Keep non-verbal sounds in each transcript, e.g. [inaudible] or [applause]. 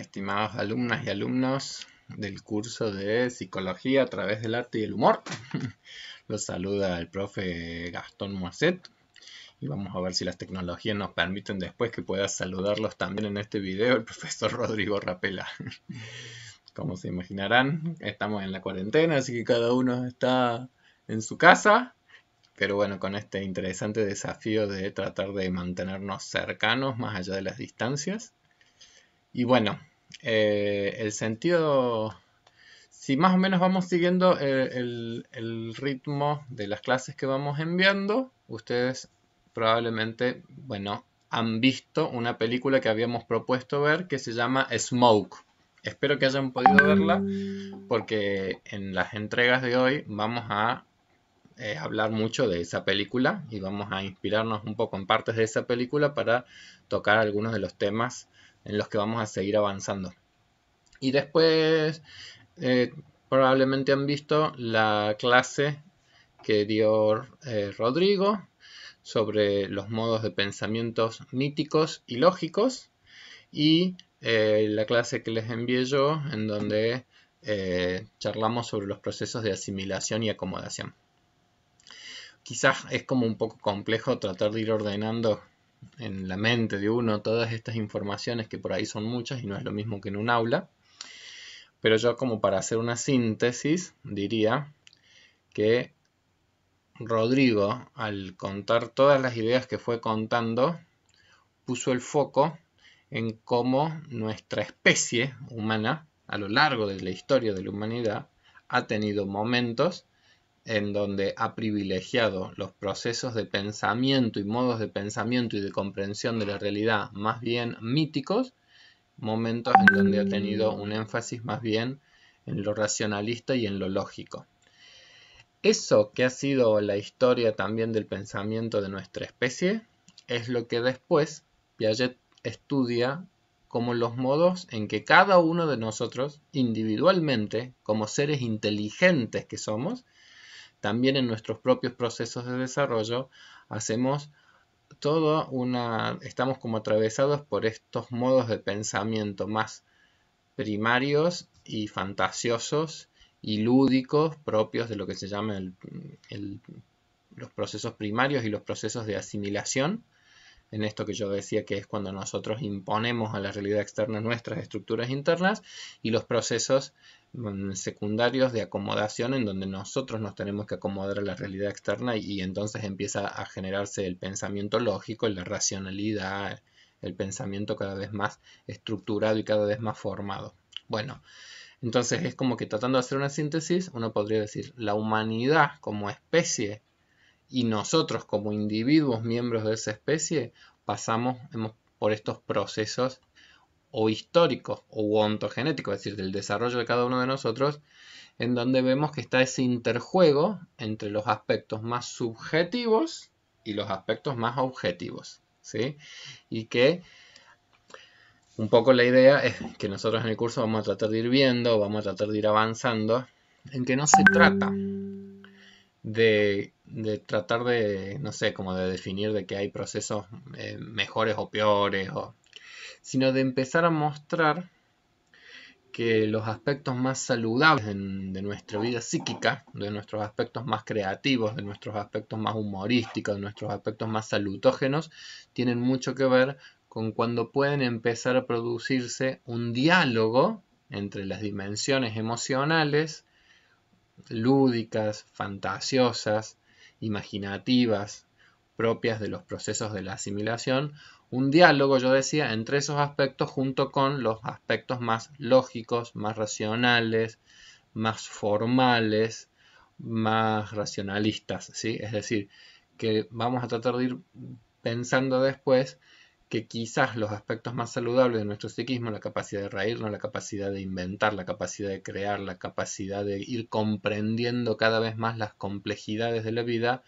estimados alumnas y alumnos del curso de Psicología a través del arte y el humor. [laughs] Los saluda el profe Gastón Moisset y vamos a ver si las tecnologías nos permiten después que pueda saludarlos también en este video el profesor Rodrigo Rapela. [laughs] Como se imaginarán, estamos en la cuarentena, así que cada uno está en su casa, pero bueno, con este interesante desafío de tratar de mantenernos cercanos más allá de las distancias. Y bueno, eh, el sentido, si más o menos vamos siguiendo eh, el, ritmo de las clases que vamos enviando, ustedes probablemente, bueno, han visto una película que habíamos propuesto ver que se llama Smoke. Espero que hayan podido verla porque en las entregas de hoy vamos a eh, hablar mucho de esa película y vamos a inspirarnos un poco en partes de esa película para tocar algunos de los temas en los que vamos a seguir avanzando. Y después eh, probablemente han visto la clase que dio eh, Rodrigo sobre los modos de pensamientos míticos y lógicos y eh, la clase que les envié yo en donde charlamos sobre los procesos de asimilación y acomodación. Quizás es como un poco complejo tratar de ir ordenando en la mente de uno todas estas informaciones que por ahí son muchas y no es lo mismo que en un aula. Pero yo como para hacer una síntesis diría que Rodrigo al contar todas las ideas que fue contando puso el foco en cómo nuestra especie humana a lo largo de la historia de la humanidad ha tenido momentos en donde ha privilegiado los procesos de pensamiento y modos de pensamiento y de comprensión de la realidad más bien míticos, momentos en donde ha tenido un énfasis más bien en lo racionalista y en lo lógico. Eso que ha sido la historia también del pensamiento de nuestra especie es lo que después Piaget estudia como los modos en que cada uno de nosotros individualmente, como seres inteligentes que somos, también en nuestros propios procesos de desarrollo hacemos todo una, estamos como atravesados por estos modos de pensamiento más primarios y fantasiosos y lúdicos propios de lo que se llama los procesos primarios y los procesos de asimilación en esto que yo decía que es cuando nosotros imponemos a la realidad externa nuestras estructuras internas y los procesos mm, secundarios de acomodación en donde nosotros nos tenemos que acomodar a la realidad externa y, entonces empieza a generarse el pensamiento lógico, la racionalidad, el pensamiento cada vez más estructurado y cada vez más formado. Bueno, entonces es como que tratando de hacer una síntesis, uno podría decir, la humanidad como especie y nosotros como individuos miembros de esa especie pasamos por estos procesos o históricos o ontogenéticos, es decir, del desarrollo de cada uno de nosotros, en donde vemos que está ese interjuego entre los aspectos más subjetivos y los aspectos más objetivos, ¿sí? Y que un poco la idea es que nosotros en el curso vamos a tratar de ir viendo, vamos a tratar de ir avanzando, en que no se trata de de tratar de, no sé, como de definir de que hay procesos eh, mejores o peores, sino de empezar a mostrar que los aspectos más saludables de nuestra vida psíquica, de nuestros aspectos más creativos, de nuestros aspectos más humorísticos, de nuestros aspectos más salutógenos, tienen mucho que ver con cuando pueden empezar a producirse un diálogo entre las dimensiones emocionales, lúdicas, fantasiosas, imaginativas propias de los procesos de la asimilación, un diálogo, yo decía, entre esos aspectos junto con los aspectos más lógicos, más racionales, más formales, más racionalistas, ¿sí? Es decir, que vamos a tratar de ir pensando después que quizás los aspectos más saludables de nuestro psiquismo, la capacidad de reírnos, la capacidad de inventar, la capacidad de crear, la capacidad de ir comprendiendo cada vez más las complejidades de la vida,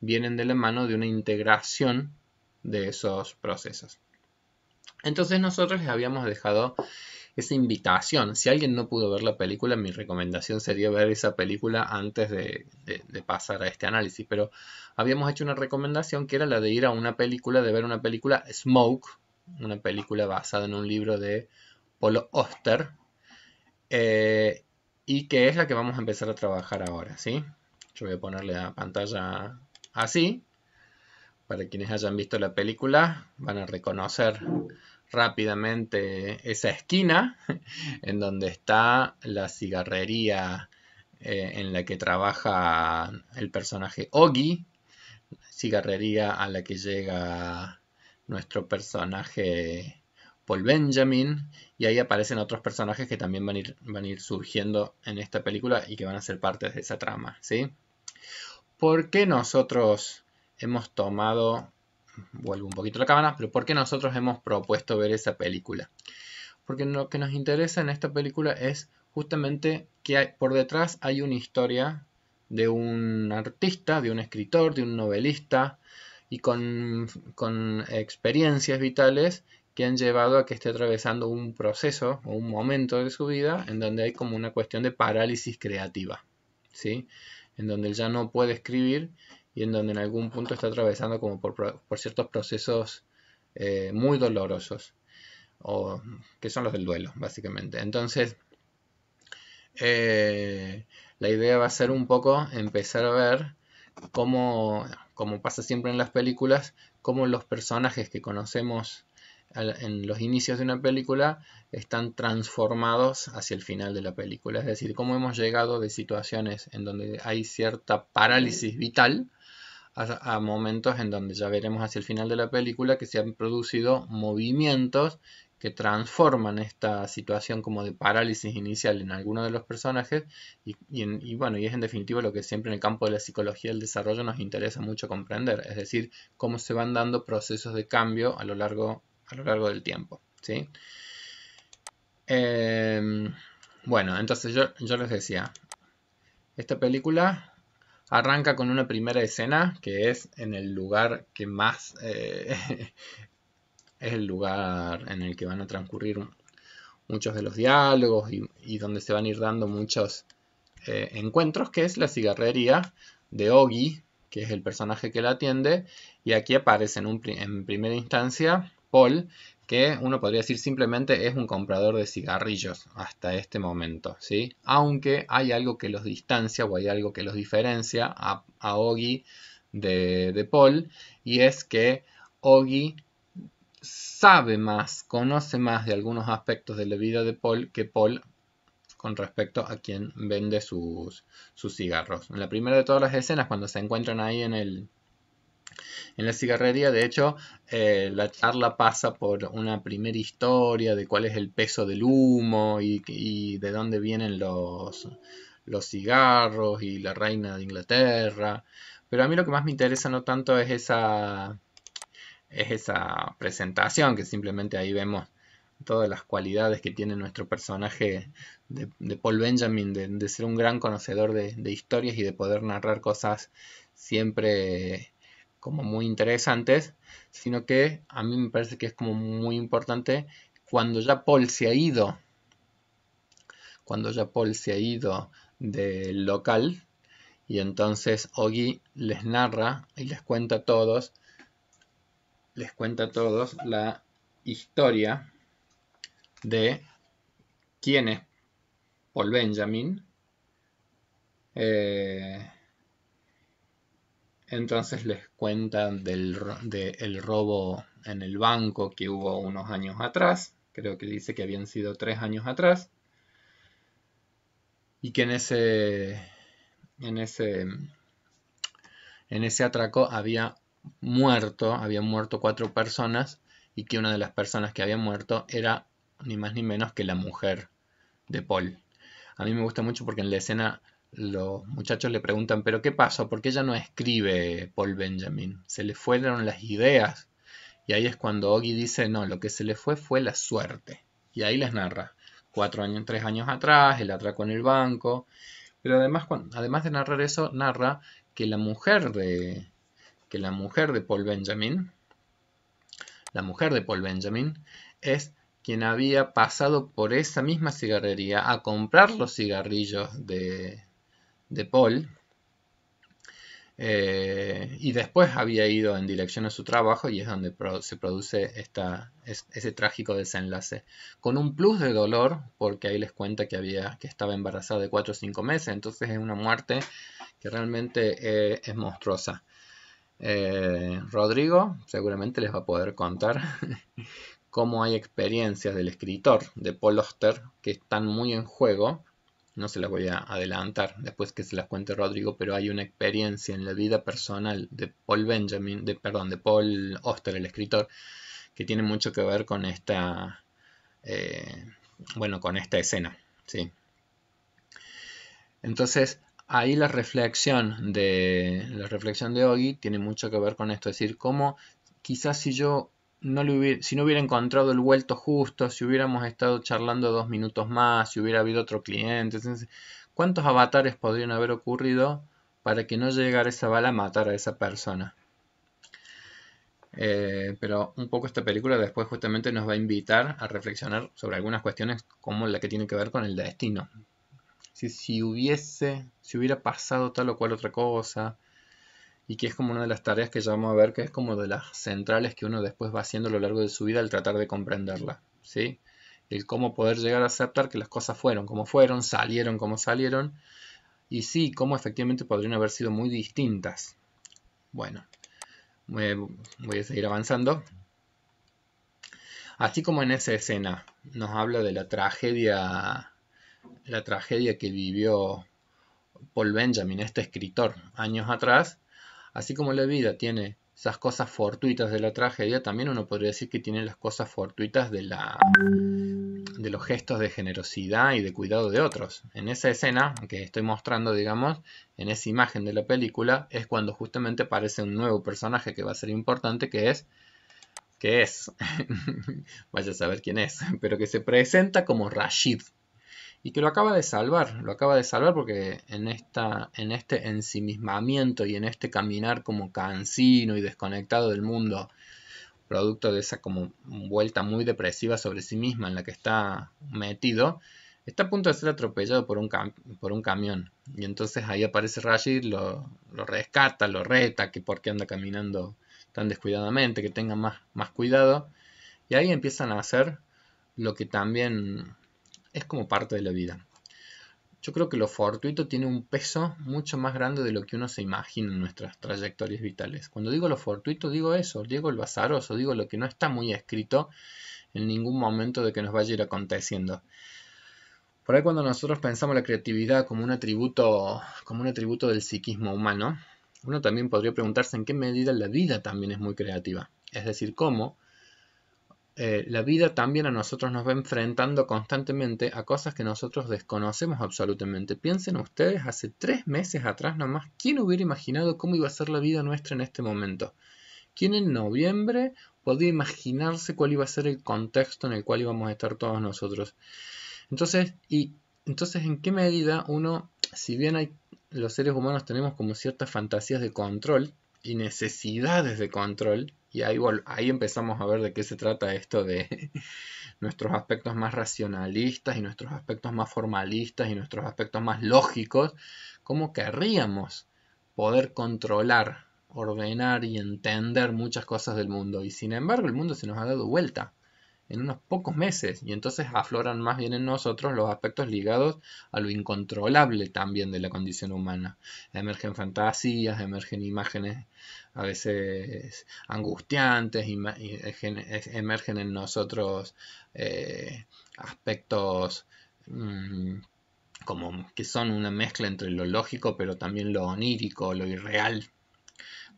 vienen de la mano de una integración de esos procesos. Entonces nosotros les habíamos dejado esa invitación. Si alguien no pudo ver la película, mi recomendación sería ver esa película antes de, pasar a este análisis. Pero habíamos hecho una recomendación que era la de ir a una película, de ver una película Smoke, una película basada en un libro de Polo Oster, eh, y que es la que vamos a empezar a trabajar ahora, ¿sí? Yo voy a ponerle la pantalla así. Para quienes hayan visto la película, van a reconocer rápidamente esa esquina [laughs] en donde está la cigarrería eh, en la que trabaja el personaje Ogi, cigarrería a la que llega nuestro personaje Paul Benjamin, y ahí aparecen otros personajes que también van a ir, ir surgiendo en esta película y que van a ser parte de esa trama, ¿sí? ¿Por qué nosotros hemos tomado vuelvo un poquito la cámara, pero ¿por qué nosotros hemos propuesto ver esa película? Porque lo que nos interesa en esta película es justamente que por detrás hay una historia de un artista, de un escritor, de un novelista y con, con experiencias vitales que han llevado a que esté atravesando un proceso o un momento de su vida en donde hay como una cuestión de parálisis creativa, ¿sí? En donde él ya no puede escribir y en donde en algún punto está atravesando como por, ciertos procesos eh, muy dolorosos, o, que son los del duelo, básicamente. Entonces, eh, la idea va a ser un poco empezar a ver cómo, como pasa siempre en las películas, cómo los personajes que conocemos en los inicios de una película están transformados hacia el final de la película. Es decir, cómo hemos llegado de situaciones en donde hay cierta parálisis vital a, momentos en donde ya veremos hacia el final de la película que se han producido movimientos que transforman esta situación como de parálisis inicial en alguno de los personajes y, bueno, y es en definitivo lo que siempre en el campo de la psicología del desarrollo nos interesa mucho comprender, es decir, cómo se van dando procesos de cambio a lo largo, a lo largo del tiempo. ¿sí? Em, bueno, entonces yo, yo les decía, esta película Arranca con una primera escena que es en el lugar que más eh, [laughs] es el lugar en el que van a transcurrir muchos de los diálogos y, donde se van a ir dando muchos eh, encuentros, que es la cigarrería de Oggy, que es el personaje que la atiende, y aquí aparece en primera instancia Paul, que uno podría decir simplemente es un comprador de cigarrillos hasta este momento, ¿sí? Aunque hay algo que los distancia o hay algo que los diferencia a, a de, Paul, y es que Oggy sabe más, conoce más de algunos aspectos de la vida de Paul que Paul con respecto a quien vende sus, sus cigarros. En la primera de todas las escenas, cuando se encuentran ahí en el, en la cigarrería, de hecho, eh, la charla pasa por una primera historia de cuál es el peso del humo y, de dónde vienen los, los cigarros y la reina de Inglaterra. Pero a mí lo que más me interesa no tanto es esa, es esa presentación, que simplemente ahí vemos todas las cualidades que tiene nuestro personaje de, Paul Benjamin, de, ser un gran conocedor de, de, historias y de poder narrar cosas siempre como muy interesantes, sino que a mí me parece que es como muy importante cuando ya Paul se ha ido, cuando ya Paul se ha ido del local y entonces Ogi les narra y les cuenta a todos, les cuenta a todos la historia de quién es Paul Benjamin. Eh, entonces les cuentan del robo en el banco que hubo unos años atrás, creo que dice que habían sido tres años atrás, y que en ese, en ese, en ese atraco había muerto, habían muerto cuatro personas y que una de las personas que había muerto era ni más ni menos que la mujer de Paul. A mí me gusta mucho porque en la escena los muchachos le preguntan, pero ¿qué pasó? ¿Por qué ella no escribe Paul Benjamin? Se le fueron las ideas. Y ahí es cuando Oggy dice, no, lo que se le fue fue la suerte. Y ahí les narra, cuatro años, tres años atrás, el atraco en el banco. Pero además, además de narrar eso, narra que la mujer de, que la mujer de Paul Benjamin, la mujer de Paul Benjamin, es quien había pasado por esa misma cigarrería a comprar los cigarrillos de, de Paul. Eh, y después había ido en dirección a su trabajo y es donde se produce ese trágico desenlace. Con un plus de dolor, porque ahí les cuenta que, había, que estaba embarazada de 4 o 5 meses, entonces es una muerte que realmente eh, es monstruosa. Eh, Rodrigo seguramente les va a poder contar [laughs] cómo hay experiencias del escritor de Paul Oster que están muy en juego no se las voy a adelantar después que se las cuente Rodrigo, pero hay una experiencia en la vida personal de Paul Benjamin, de, perdón, de Paul Oster, el escritor, que tiene mucho que ver con esta, eh, bueno, con esta escena, ¿sí? Entonces, ahí la reflexión de, la reflexión de Ogi tiene mucho que ver con esto, es decir, cómo quizás si yo si no hubiera encontrado el vuelto justo, si hubiéramos estado charlando dos minutos más, si hubiera habido otro cliente, ¿cuántos avatares podrían haber ocurrido para que no llegara esa bala a matar a esa persona? Eh, pero un poco esta película después justamente nos va a invitar a reflexionar sobre algunas cuestiones como la que tiene que ver con el destino. Si, si hubiese, si hubiera pasado tal o cual otra cosa, y que es como una de las tareas que ya vamos a ver que es como de las centrales que uno después va haciendo a lo largo de su vida al tratar de comprenderla, ¿sí? El cómo poder llegar a aceptar que las cosas fueron como fueron, salieron como salieron, y sí, cómo efectivamente podrían haber sido muy distintas. Bueno, voy a seguir avanzando. Así como en esa escena nos habla de la tragedia, la tragedia que vivió Paul Benjamin, este escritor, años atrás, Así como la vida tiene esas cosas fortuitas de la tragedia, también uno podría decir que tiene las cosas fortuitas de, los gestos de generosidad y de cuidado de otros. En esa escena que estoy mostrando, digamos, en esa imagen de la película, es cuando justamente aparece un nuevo personaje que va a ser importante, que es que es, [laughs] vaya a saber quién es, [laughs] pero que se presenta como Rashid, y que lo acaba de salvar, lo acaba de salvar porque en, esta, en este ensimismamiento y en este caminar como cansino y desconectado del mundo, producto de esa como vuelta muy depresiva sobre sí misma en la que está metido, está a punto de ser atropellado por un, por un camión. Y entonces ahí aparece Rashid, lo, rescata, lo reta, que por qué anda caminando tan descuidadamente, que tenga más, más cuidado. Y ahí empiezan a hacer lo que también es como parte de la vida. Yo creo que lo fortuito tiene un peso mucho más grande de lo que uno se imagina en nuestras trayectorias vitales. Cuando digo lo fortuito, digo eso, digo el bazaroso, digo lo que no está muy escrito en ningún momento de que nos vaya a ir aconteciendo. Por ahí cuando nosotros pensamos la creatividad como un atributo, como un atributo del psiquismo humano, uno también podría preguntarse en qué medida la vida también es muy creativa. Es decir, cómo eh, la vida también a nosotros nos va enfrentando constantemente a cosas que nosotros desconocemos absolutamente. Piensen ustedes, hace tres meses atrás nomás, ¿quién hubiera imaginado cómo iba a ser la vida nuestra en este momento? ¿Quién en noviembre podía imaginarse cuál iba a ser el contexto en el cual íbamos a estar todos nosotros? Entonces, y, entonces ¿en qué medida uno, si bien hay, los seres humanos tenemos como ciertas fantasías de control, y necesidades de control. Y ahí, ahí empezamos a ver de qué se trata esto de [laughs] nuestros aspectos más racionalistas y nuestros aspectos más formalistas y nuestros aspectos más lógicos. ¿Cómo querríamos poder controlar, ordenar y entender muchas cosas del mundo? Y sin embargo el mundo se nos ha dado vuelta en unos pocos meses y entonces afloran más bien en nosotros los aspectos ligados a lo incontrolable también de la condición humana. Emergen fantasías, emergen imágenes a veces angustiantes, emergen en nosotros eh, aspectos mm, como que son una mezcla entre lo lógico pero también lo onírico, lo irreal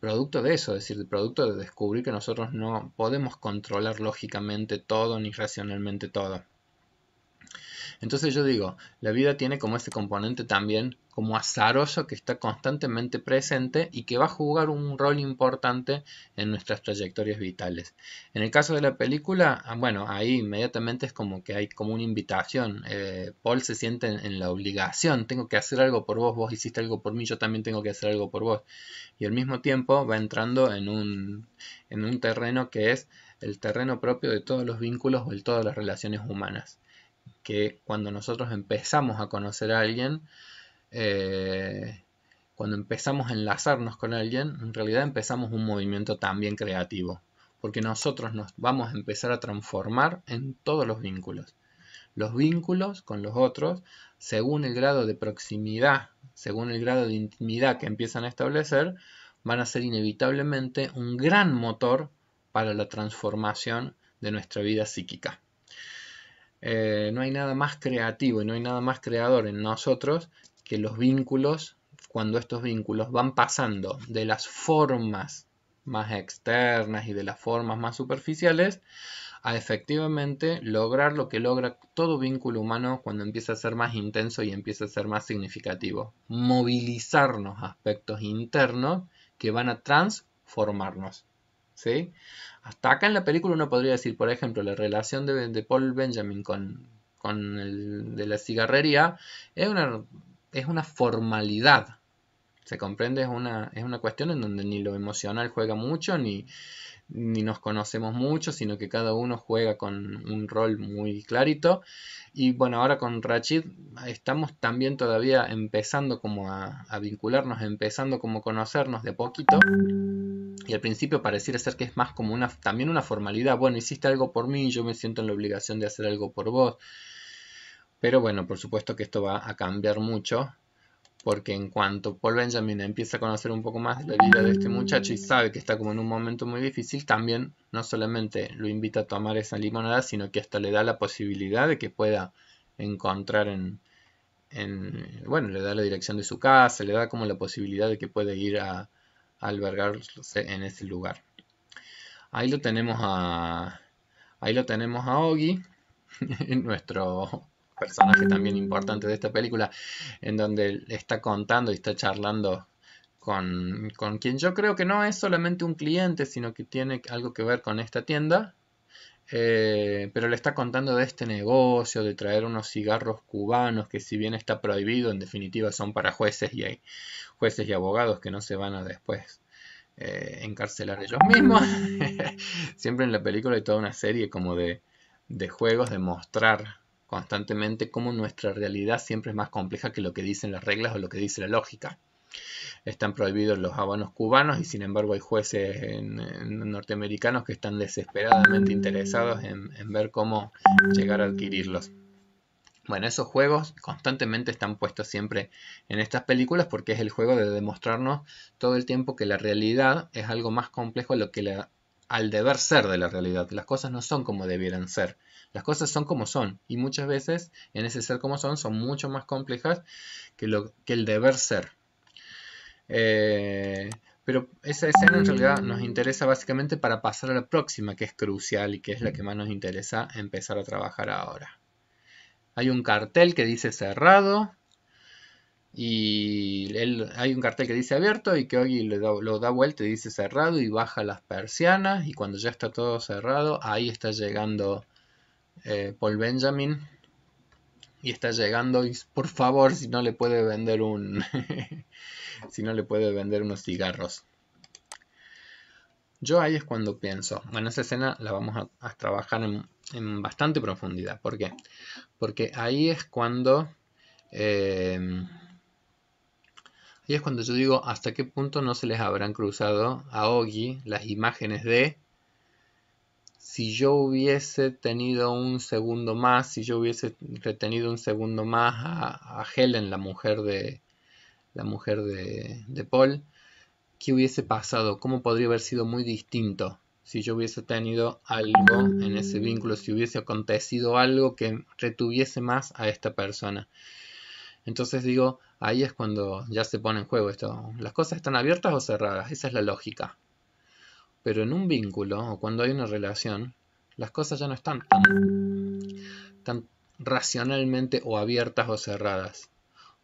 producto de eso, es decir, producto de descubrir que nosotros no podemos controlar lógicamente todo ni racionalmente todo. Entonces yo digo, la vida tiene como este componente también como azaroso que está constantemente presente y que va a jugar un rol importante en nuestras trayectorias vitales. En el caso de la película, ah, bueno, ahí inmediatamente es como que hay como una invitación. Eh, Paul se siente en, la obligación, tengo que hacer algo por vos, vos hiciste algo por mí, yo también tengo que hacer algo por vos. Y al mismo tiempo va entrando en un, en un terreno que es el terreno propio de todos los vínculos o de todas las relaciones humanas. Que cuando nosotros empezamos a conocer a alguien, eh, cuando empezamos a enlazarnos con alguien, en realidad empezamos un movimiento también creativo, porque nosotros nos vamos a empezar a transformar en todos los vínculos. Los vínculos con los otros, según el grado de proximidad, según el grado de intimidad que empiezan a establecer, van a ser inevitablemente un gran motor para la transformación de nuestra vida psíquica. Eh, no hay nada más creativo y no hay nada más creador en nosotros que los vínculos, cuando estos vínculos van pasando de las formas más externas y de las formas más superficiales, a efectivamente lograr lo que logra todo vínculo humano cuando empieza a ser más intenso y empieza a ser más significativo. Movilizarnos aspectos internos que van a transformarnos. ¿sí? Hasta acá en la película uno podría decir, por ejemplo, la relación de, Paul Benjamin con, con el de la cigarrería es una es una formalidad. ¿Se comprende? Es una, es una cuestión en donde ni lo emocional juega mucho, ni, nos conocemos mucho, sino que cada uno juega con un rol muy clarito. Y bueno, ahora con Rachid estamos también todavía empezando como a, vincularnos, empezando como a conocernos de poquito. Y al principio pareciera ser que es más como una, también una formalidad. Bueno, hiciste algo por mí, yo me siento en la obligación de hacer algo por vos. Pero bueno, por supuesto que esto va a cambiar mucho porque en cuanto Paul Benjamin empieza a conocer un poco más la vida de este muchacho y sabe que está como en un momento muy difícil, también no solamente lo invita a tomar esa limonada, sino que hasta le da la posibilidad de que pueda encontrar en, bueno, le da la dirección de su casa, le da como la posibilidad de que pueda ir a, albergarse en ese lugar. Ahí lo tenemos a, ahí lo tenemos a Ogi, [laughs] nuestro personaje también importante de esta película, en donde está contando y está charlando con, quien yo creo que no es solamente un cliente, sino que tiene algo que ver con esta tienda, eh, pero le está contando de este negocio, de traer unos cigarros cubanos que si bien está prohibido, en definitiva son para jueces y hay jueces y abogados que no se van a después eh, encarcelar ellos mismos. [laughs] Siempre en la película hay toda una serie como de, de juegos de mostrar constantemente como nuestra realidad siempre es más compleja que lo que dicen las reglas o lo que dice la lógica. Están prohibidos los abonos cubanos y sin embargo hay jueces norteamericanos que están desesperadamente interesados en, ver cómo llegar a adquirirlos. Bueno, esos juegos constantemente están puestos siempre en estas películas porque es el juego de demostrarnos todo el tiempo que la realidad es algo más complejo de lo que la al deber ser de la realidad. Las cosas no son como debieran ser. Las cosas son como son. Y muchas veces en ese ser como son son mucho más complejas que, lo, que el deber ser. Eh, pero esa escena en realidad nos interesa básicamente para pasar a la próxima, que es crucial y que es la que más nos interesa empezar a trabajar ahora. Hay un cartel que dice cerrado, y él, hay un cartel que dice abierto y que hoy lo da, vuelta y dice cerrado y baja las persianas y cuando ya está todo cerrado ahí está llegando eh, Paul Benjamin y está llegando y por favor si no le puede vender un [laughs] si no le puede vender unos cigarros yo ahí es cuando pienso bueno esa escena la vamos a, trabajar en, bastante profundidad ¿por qué? porque ahí es cuando eh, y es cuando yo digo hasta qué punto no se les habrán cruzado a Oggy las imágenes de si yo hubiese tenido un segundo más, si yo hubiese retenido un segundo más a, Helen, la mujer de la mujer de, de, Paul, ¿qué hubiese pasado? ¿Cómo podría haber sido muy distinto si yo hubiese tenido algo en ese vínculo, si hubiese acontecido algo que retuviese más a esta persona? Entonces digo, ahí es cuando ya se pone en juego esto. ¿Las cosas están abiertas o cerradas? Esa es la lógica. Pero en un vínculo o cuando hay una relación, las cosas ya no están tan, racionalmente o abiertas o cerradas.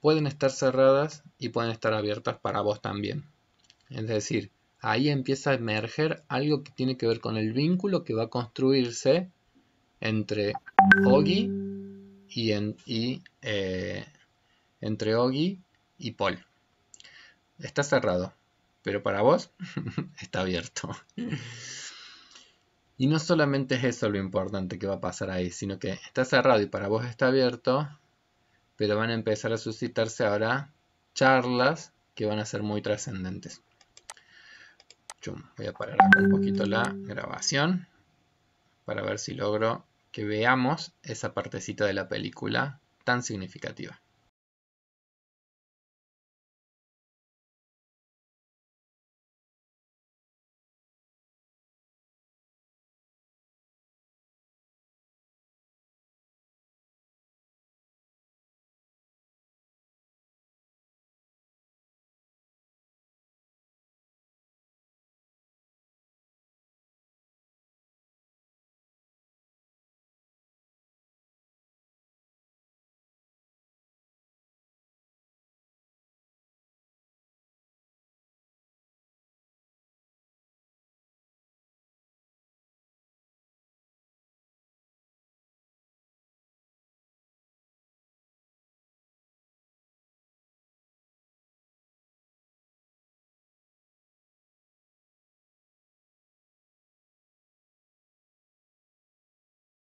Pueden estar cerradas y pueden estar abiertas para vos también. Es decir, ahí empieza a emerger algo que tiene que ver con el vínculo que va a construirse entre Ogi y, en, eh, entre Oggy y Paul. Está cerrado, pero para vos [laughs] está abierto. y no solamente es eso lo importante que va a pasar ahí, sino que está cerrado y para vos está abierto, pero van a empezar a suscitarse ahora charlas que van a ser muy trascendentes. Voy a parar un poquito la grabación para ver si logro que veamos esa partecita de la película tan significativa.